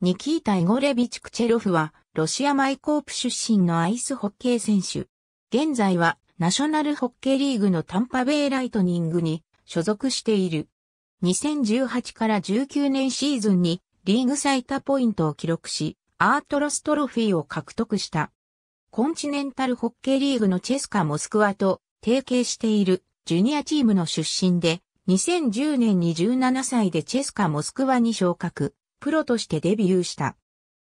ニキータ・イゴレビチ・クチェロフは、ロシアマイコープ出身のアイスホッケー選手。現在は、ナショナルホッケーリーグのタンパベイライトニングに所属している。2018から19年シーズンに、リーグ最多ポイントを記録し、アートロストロフィーを獲得した。コンチネンタルホッケーリーグのチェスカ・モスクワと提携しているジュニアチームの出身で、2010年に17歳でチェスカ・モスクワに昇格。プロとしてデビューした。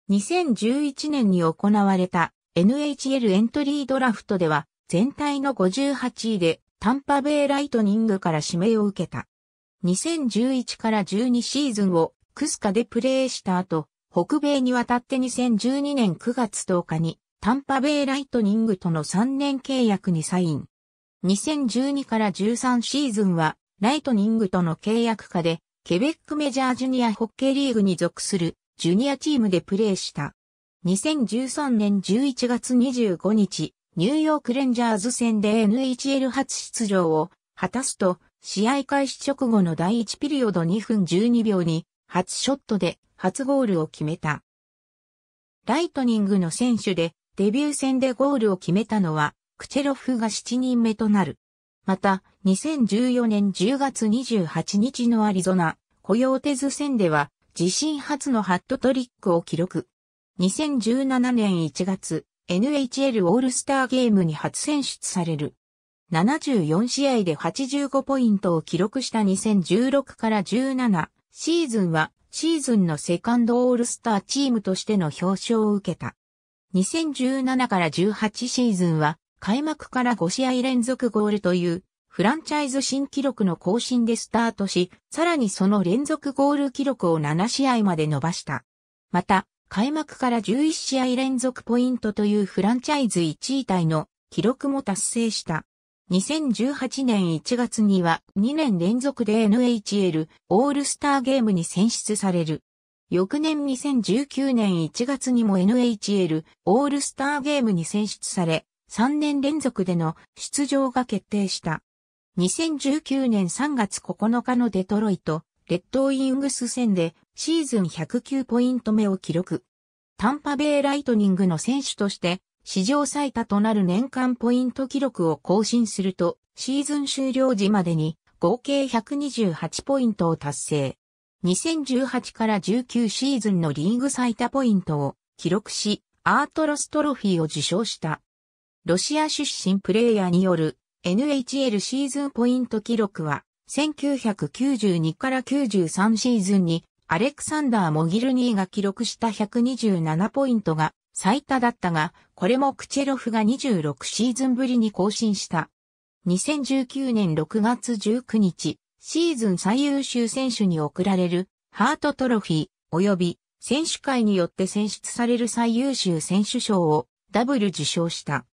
2011年に行われた NHL エントリードラフトでは全体の58位でタンパベイライトニングから指名を受けた。2011から12シーズンをクスカでプレーした後、北米に渡って2012年9月10日にタンパベイライトニングとの3年契約にサイン。2012から13シーズンはライトニングとの契約下でケベックメジャージュニアホッケーリーグに属するジュニアチームでプレーした。2013年11月25日、ニューヨークレンジャーズ戦で NHL 初出場を果たすと、試合開始直後の第1ピリオド2分12秒に、初ショットで初ゴールを決めた。ライトニングの選手で、デビュー戦でゴールを決めたのは、クチェロフが7人目となる。また、2014年10月28日のアリゾナ、コヨーテズ戦では自身初のハットトリックを記録。2017年1月、NHL オールスターゲームに初選出される。74試合で85ポイントを記録した2016から17シーズンはシーズンのセカンドオールスターチームとしての表彰を受けた。2017から18シーズンは開幕から5試合連続ゴールというフランチャイズ新記録の更新でスタートし、さらにその連続ゴール記録を7試合まで伸ばした。また、開幕から11試合連続ポイントというフランチャイズ1位タイの記録も達成した。2018年1月には2年連続で NHL オールスターゲームに選出される。翌年2019年1月にも NHL オールスターゲームに選出され、3年連続での出場が決定した。2019年3月9日のデトロイト、レッドウィングス戦でシーズン109ポイント目を記録。タンパベイライトニングの選手として史上最多となる年間ポイント記録を更新するとシーズン終了時までに合計128ポイントを達成。2018から19シーズンのリーグ最多ポイントを記録し、アートロストロフィーを受賞した。ロシア出身プレイヤーによる NHL シーズンポイント記録は、1992から93シーズンに、アレクサンダー・モギルニーが記録した127ポイントが最多だったが、これもクチェロフが26シーズンぶりに更新した。2019年6月19日、シーズン最優秀選手に贈られるハートトロフィー及び選手会によって選出される最優秀選手賞をダブル受賞した。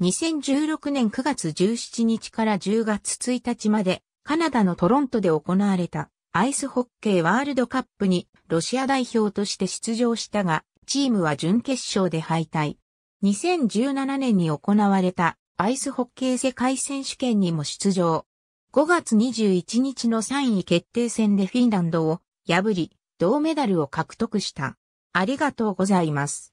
2016年9月17日から10月1日までカナダのトロントで行われたアイスホッケーワールドカップにロシア代表として出場したが、チームは準決勝で敗退。2017年に行われたアイスホッケー世界選手権にも出場。5月21日の3位決定戦でフィンランドを破り、銅メダルを獲得した。ありがとうございます。